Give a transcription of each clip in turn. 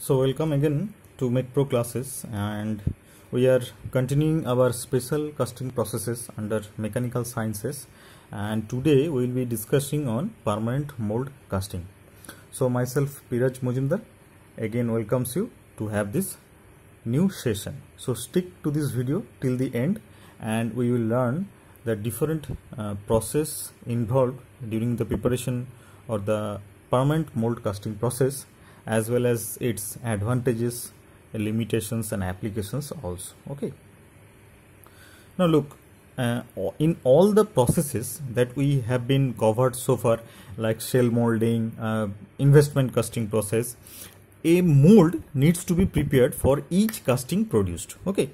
So welcome again to Make Pro classes and we are continuing our special casting processes under mechanical sciences and today we will be discussing on permanent mold casting. So myself Piraj Mojumdar again welcomes you to have this new session. So stick to this video till the end and we will learn the different uh, process involved during the preparation or the permanent mold casting process as well as its advantages limitations and applications also okay now look uh, in all the processes that we have been covered so far like shell molding uh, investment casting process a mold needs to be prepared for each casting produced okay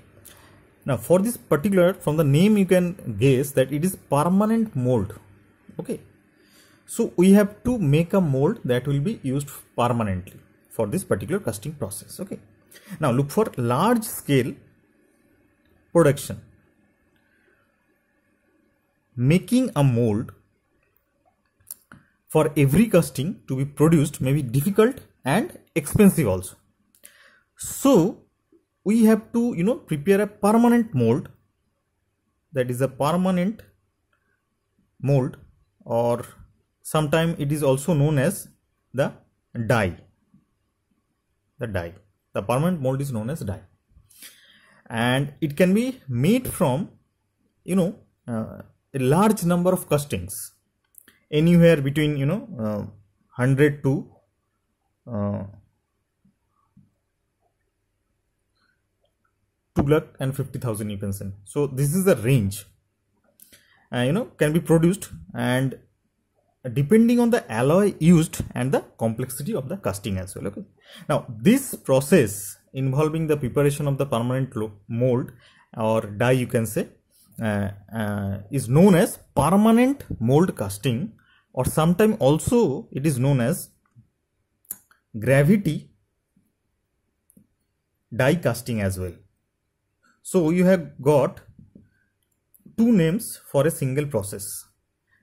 now for this particular from the name you can guess that it is permanent mold okay so we have to make a mold that will be used permanently for this particular casting process okay now look for large scale production making a mold for every casting to be produced may be difficult and expensive also so we have to you know prepare a permanent mold that is a permanent mold or sometime it is also known as the die the dye. The permanent mold is known as dye. And it can be made from, you know, uh, a large number of castings. Anywhere between, you know, uh, 100 to uh, 2 lakh and 50,000 you can So this is the range. Uh, you know, can be produced and depending on the alloy used and the complexity of the casting as well okay now this process involving the preparation of the permanent mold or die you can say uh, uh, is known as permanent mold casting or sometimes also it is known as gravity die casting as well so you have got two names for a single process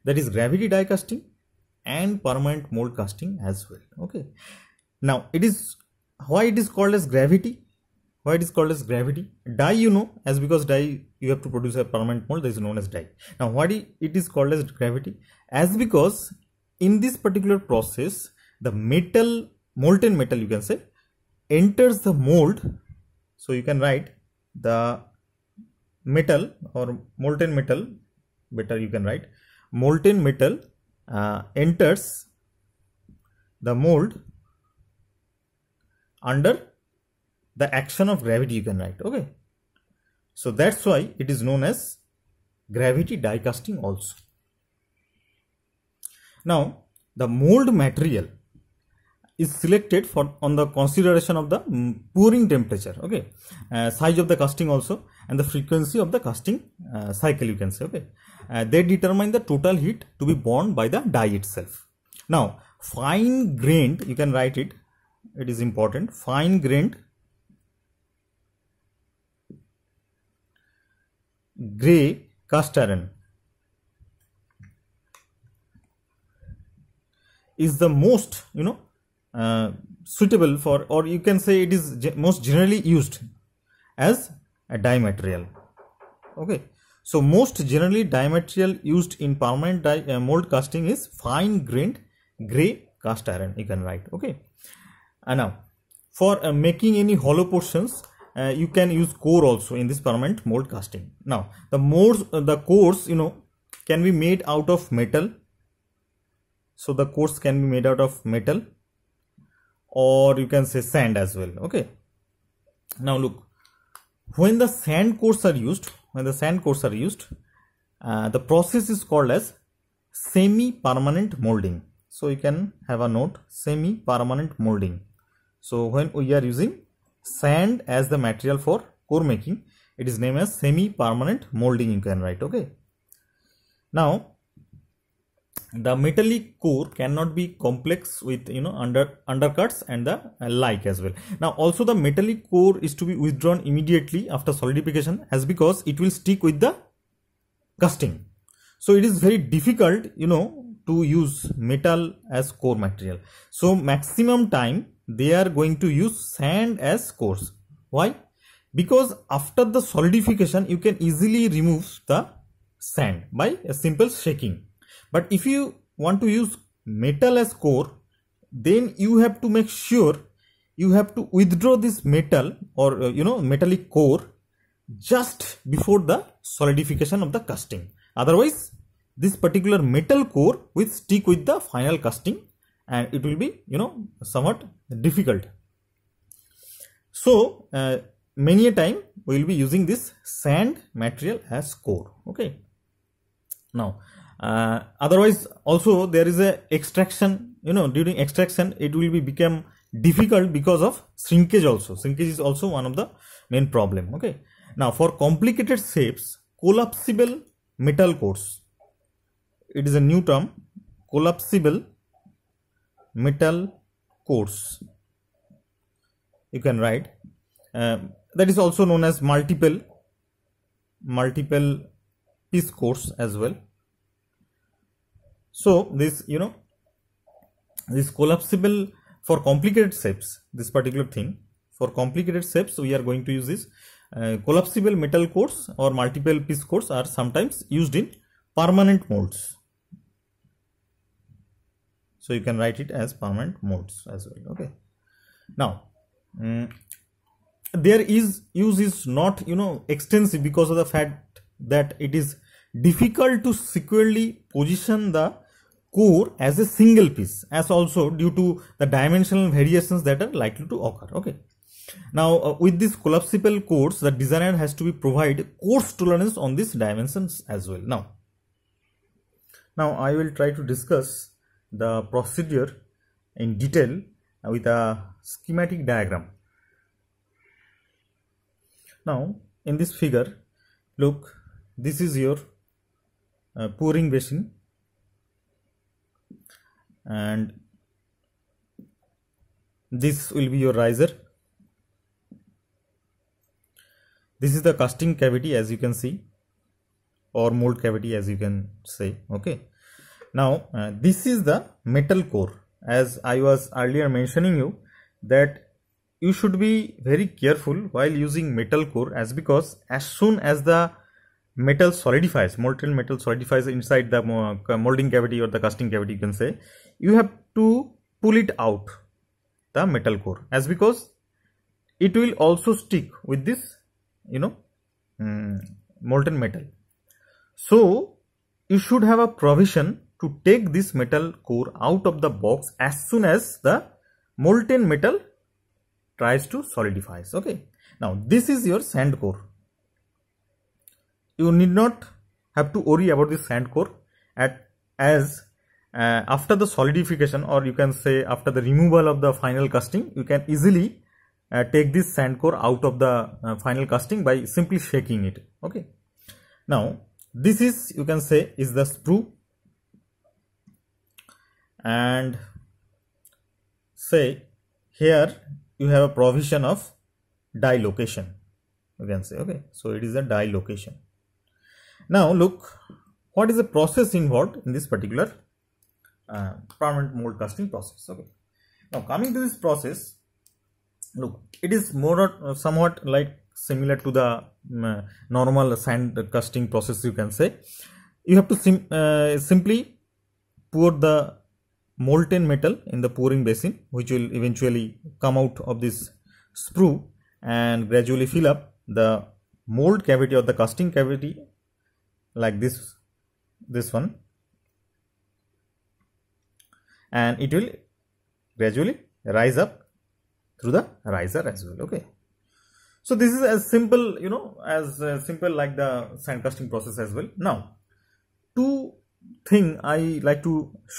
that is gravity die casting and permanent mold casting as well okay now it is why it is called as gravity why it is called as gravity dye you know as because dye you have to produce a permanent mold that is known as dye now why it is called as gravity as because in this particular process the metal molten metal you can say enters the mold so you can write the metal or molten metal better you can write molten metal uh, enters the mold under the action of gravity you can write okay so that's why it is known as gravity die casting also now the mold material is selected for on the consideration of the pouring temperature okay uh, size of the casting also and the frequency of the casting uh, cycle you can say okay uh, they determine the total heat to be borne by the die itself. Now, fine grained, you can write it, it is important, fine grained gray cast iron is the most, you know, uh, suitable for or you can say it is most generally used as a dye material. Okay. So most generally die material used in permanent die, uh, mold casting is fine grained gray cast iron you can write okay and now for uh, making any hollow portions uh, you can use core also in this permanent mold casting now the molds uh, the cores you know can be made out of metal so the cores can be made out of metal or you can say sand as well okay now look when the sand cores are used when the sand cores are used uh, the process is called as semi permanent molding so you can have a note semi permanent molding so when we are using sand as the material for core making it is named as semi permanent molding you can write okay now the metallic core cannot be complex with you know under undercuts and the like as well now also the metallic core is to be withdrawn immediately after solidification as because it will stick with the casting so it is very difficult you know to use metal as core material so maximum time they are going to use sand as cores why because after the solidification you can easily remove the sand by a simple shaking but if you want to use metal as core, then you have to make sure you have to withdraw this metal or uh, you know metallic core just before the solidification of the casting. Otherwise, this particular metal core will stick with the final casting and it will be you know somewhat difficult. So uh, many a time we will be using this sand material as core. Okay. Now uh, otherwise also there is a extraction you know during extraction it will be become difficult because of shrinkage also shrinkage is also one of the main problem okay now for complicated shapes collapsible metal cores it is a new term collapsible metal cores you can write uh, that is also known as multiple multiple piece cores as well so this you know this collapsible for complicated shapes this particular thing for complicated shapes we are going to use this uh, collapsible metal cores or multiple piece cores are sometimes used in permanent molds. So you can write it as permanent molds as well. Okay. Now um, there is use is not you know extensive because of the fact that it is difficult to securely position the core as a single piece as also due to the dimensional variations that are likely to occur okay now uh, with this collapsible cores the designer has to be provide coarse tolerance on these dimensions as well now now i will try to discuss the procedure in detail with a schematic diagram now in this figure look this is your uh, pouring basin and this will be your riser this is the casting cavity as you can see or mold cavity as you can say okay now uh, this is the metal core as i was earlier mentioning you that you should be very careful while using metal core as because as soon as the metal solidifies molten metal solidifies inside the uh, molding cavity or the casting cavity you can say you have to pull it out the metal core as because it will also stick with this you know um, molten metal so you should have a provision to take this metal core out of the box as soon as the molten metal tries to solidifies okay now this is your sand core you need not have to worry about the sand core at as uh, after the solidification or you can say after the removal of the final casting you can easily uh, take this sand core out of the uh, final casting by simply shaking it okay now this is you can say is the sprue and say here you have a provision of die location. you can say okay so it is a die location. Now look, what is the process involved in this particular uh, permanent mold casting process. Okay. Now coming to this process, look, it is more or uh, somewhat like similar to the um, normal sand casting process you can say. You have to sim uh, simply pour the molten metal in the pouring basin which will eventually come out of this sprue and gradually fill up the mold cavity or the casting cavity like this this one and it will gradually rise up through the riser as well okay so this is as simple you know as uh, simple like the sandcasting process as well now two thing i like to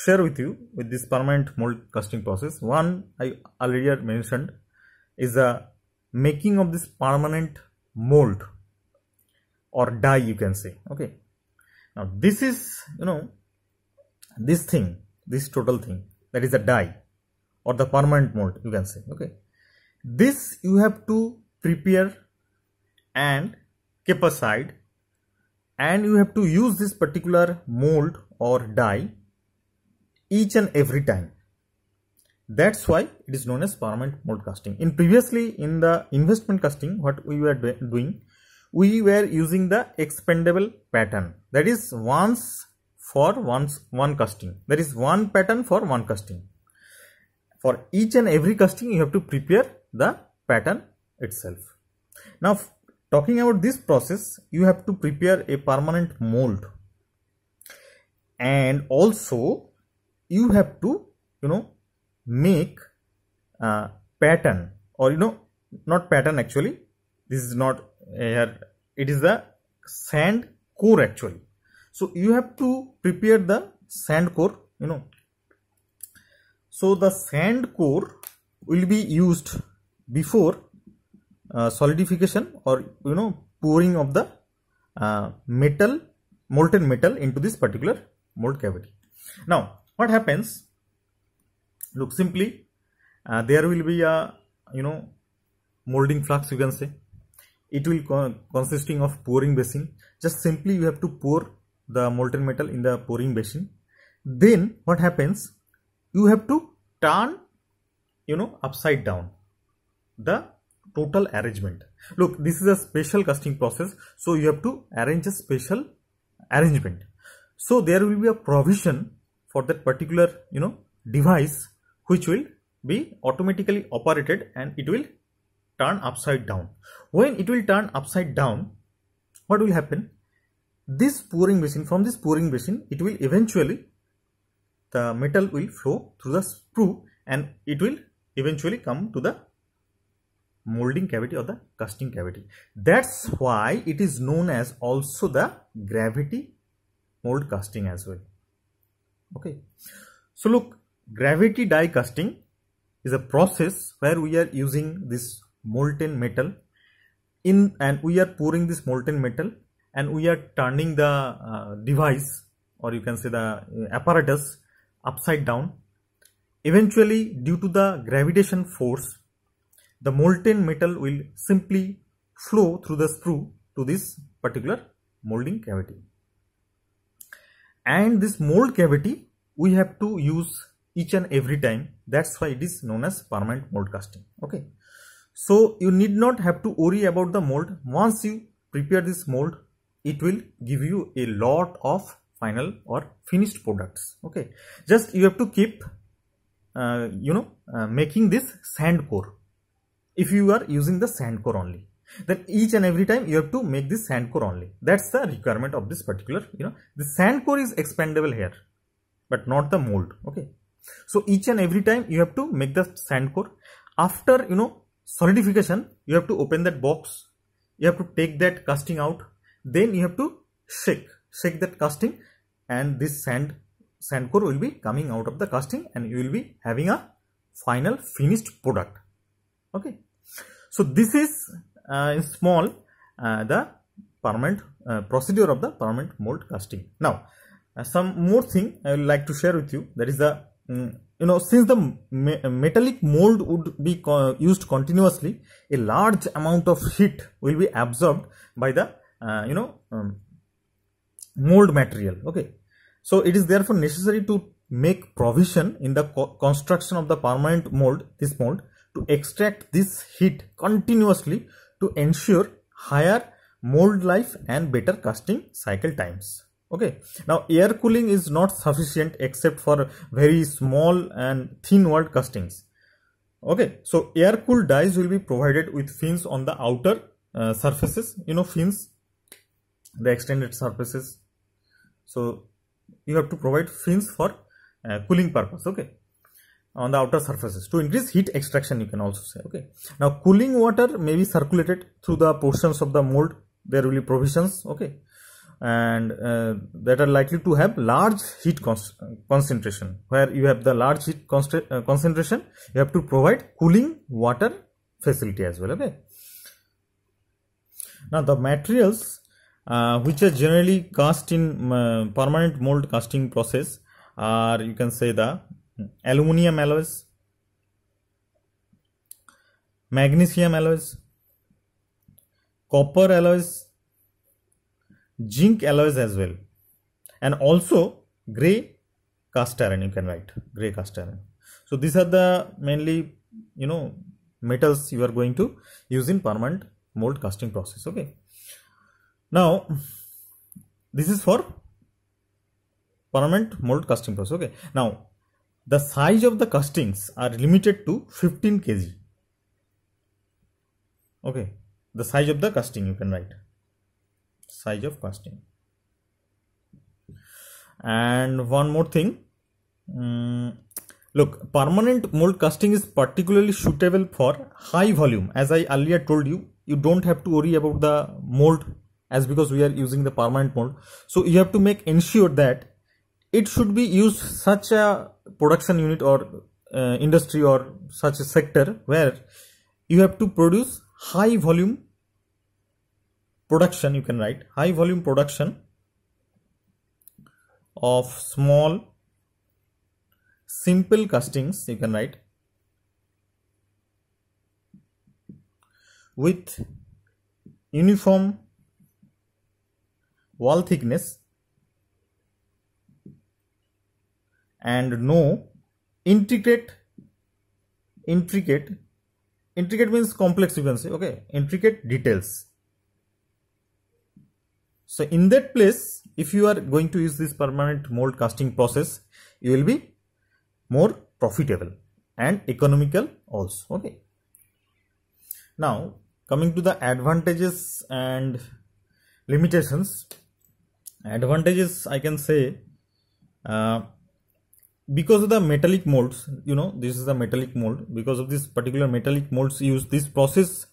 share with you with this permanent mold casting process one i already mentioned is the making of this permanent mold or die you can say okay now this is you know this thing this total thing that is a die or the permanent mold you can say okay this you have to prepare and keep aside and you have to use this particular mold or die each and every time that's why it is known as permanent mold casting in previously in the investment casting what we were doing we were using the expendable pattern that is once for once one casting that is one pattern for one casting for each and every casting you have to prepare the pattern itself now talking about this process you have to prepare a permanent mold and also you have to you know make a pattern or you know not pattern actually this is not here it is the sand core actually so you have to prepare the sand core you know so the sand core will be used before uh, solidification or you know pouring of the uh, metal molten metal into this particular mold cavity now what happens look simply uh, there will be a you know molding flux you can say it will consisting of pouring basin just simply you have to pour the molten metal in the pouring basin then what happens you have to turn you know upside down the total arrangement look this is a special casting process so you have to arrange a special arrangement so there will be a provision for that particular you know device which will be automatically operated and it will turn upside down. When it will turn upside down, what will happen? This pouring basin, from this pouring basin, it will eventually, the metal will flow through the sprue and it will eventually come to the molding cavity or the casting cavity. That's why it is known as also the gravity mold casting as well. Okay. So look, gravity die casting is a process where we are using this molten metal in and we are pouring this molten metal and we are turning the uh, device or you can say the uh, apparatus upside down eventually due to the gravitation force the molten metal will simply flow through the screw to this particular molding cavity and this mold cavity we have to use each and every time that's why it is known as permanent mold casting okay so you need not have to worry about the mold. Once you prepare this mold, it will give you a lot of final or finished products. Okay. Just you have to keep, uh, you know, uh, making this sand core. If you are using the sand core only, then each and every time you have to make this sand core only. That's the requirement of this particular, you know, the sand core is expandable here, but not the mold. Okay. So each and every time you have to make the sand core after, you know, solidification you have to open that box you have to take that casting out then you have to shake shake that casting and this sand sand core will be coming out of the casting and you will be having a final finished product okay so this is uh, in small uh, the permanent uh, procedure of the permanent mold casting now uh, some more thing i would like to share with you that is the you know since the metallic mold would be used continuously a large amount of heat will be absorbed by the uh, you know um, mold material okay so it is therefore necessary to make provision in the co construction of the permanent mold this mold to extract this heat continuously to ensure higher mold life and better casting cycle times okay now air cooling is not sufficient except for very small and thin walled castings okay so air cooled dies will be provided with fins on the outer uh, surfaces you know fins the extended surfaces so you have to provide fins for uh, cooling purpose okay on the outer surfaces to increase heat extraction you can also say okay now cooling water may be circulated through the portions of the mold there will be provisions okay and uh, that are likely to have large heat concentration where you have the large heat uh, concentration you have to provide cooling water facility as well okay now the materials uh, which are generally cast in uh, permanent mold casting process are you can say the aluminum alloys magnesium alloys copper alloys zinc alloys as well and also gray cast iron you can write gray cast iron so these are the mainly you know metals you are going to use in permanent mold casting process okay now this is for permanent mold casting process okay now the size of the castings are limited to 15 kg okay the size of the casting you can write size of casting and one more thing um, look permanent mold casting is particularly suitable for high volume as i earlier told you you don't have to worry about the mold as because we are using the permanent mold so you have to make ensure that it should be used such a production unit or uh, industry or such a sector where you have to produce high volume production you can write high volume production of small simple castings you can write with uniform wall thickness and no intricate intricate intricate means complex you can say okay intricate details so in that place, if you are going to use this permanent mold casting process, you will be more profitable and economical also. Okay. Now coming to the advantages and limitations. Advantages I can say uh, because of the metallic molds, you know, this is a metallic mold. Because of this particular metallic molds used, this process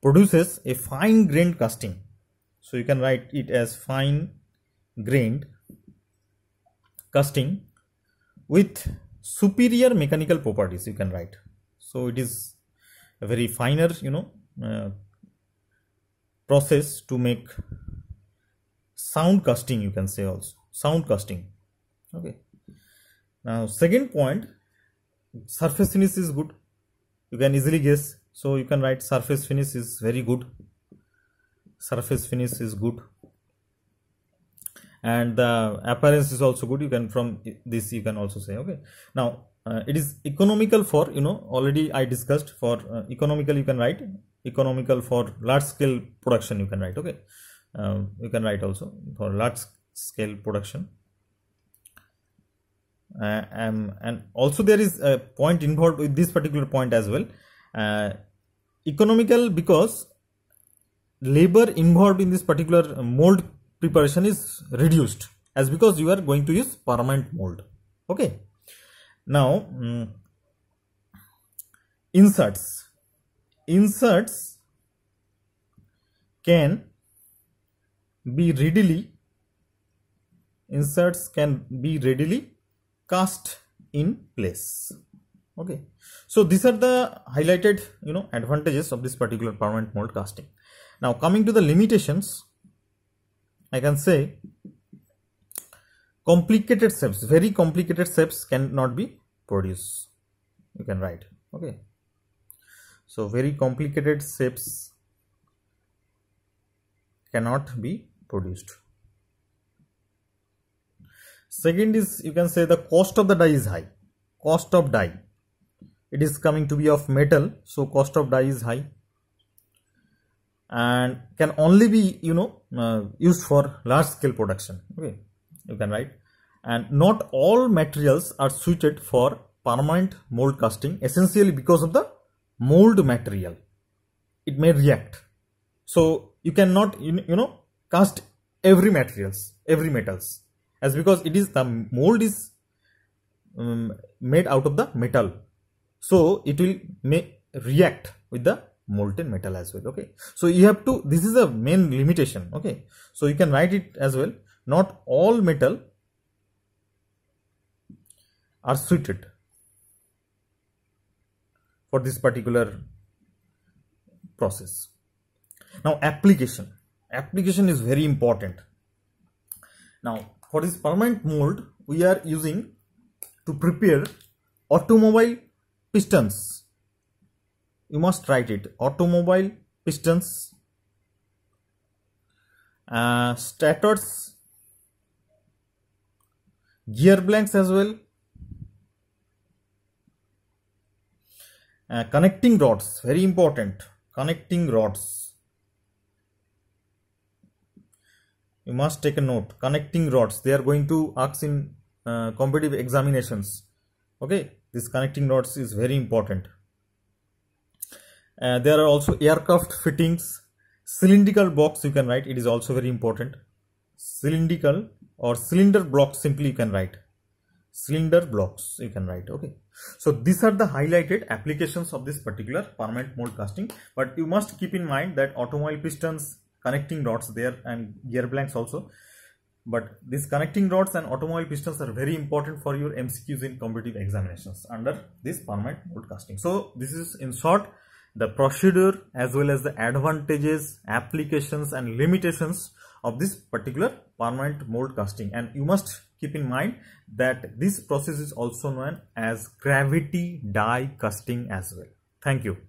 produces a fine grained casting so you can write it as fine grained casting with superior mechanical properties you can write so it is a very finer you know uh, process to make sound casting you can say also sound casting okay now second point surface finish is good you can easily guess so you can write surface finish is very good surface finish is good and the appearance is also good you can from this you can also say okay now uh, it is economical for you know already i discussed for uh, economical you can write economical for large scale production you can write okay uh, you can write also for large scale production uh, um, and also there is a point involved with this particular point as well uh, economical because labor involved in this particular mold preparation is reduced as because you are going to use permanent mold okay now mm, inserts inserts can be readily inserts can be readily cast in place okay so these are the highlighted you know advantages of this particular permanent mold casting now coming to the limitations, I can say complicated shapes, very complicated shapes cannot be produced. You can write, okay. So very complicated shapes cannot be produced. Second is you can say the cost of the die is high. Cost of die. It is coming to be of metal, so cost of die is high and can only be you know uh, used for large scale production okay you can write and not all materials are suited for permanent mold casting essentially because of the mold material it may react so you cannot you know cast every materials every metals as because it is the mold is um, made out of the metal so it will may react with the molten metal as well okay so you have to this is the main limitation okay so you can write it as well not all metal are suited for this particular process now application application is very important now for this permanent mold we are using to prepare automobile pistons you must write it automobile pistons uh, stators gear blanks as well uh, connecting rods very important connecting rods you must take a note connecting rods they are going to ask in uh, competitive examinations okay this connecting rods is very important uh, there are also aircraft fittings cylindrical box you can write it is also very important cylindrical or cylinder blocks simply you can write cylinder blocks you can write okay so these are the highlighted applications of this particular permanent mold casting but you must keep in mind that automobile pistons connecting rods there and gear blanks also but these connecting rods and automobile pistons are very important for your MCQs in competitive examinations under this permanent mold casting. So this is in short the procedure as well as the advantages, applications and limitations of this particular permanent mold casting and you must keep in mind that this process is also known as gravity die casting as well. Thank you.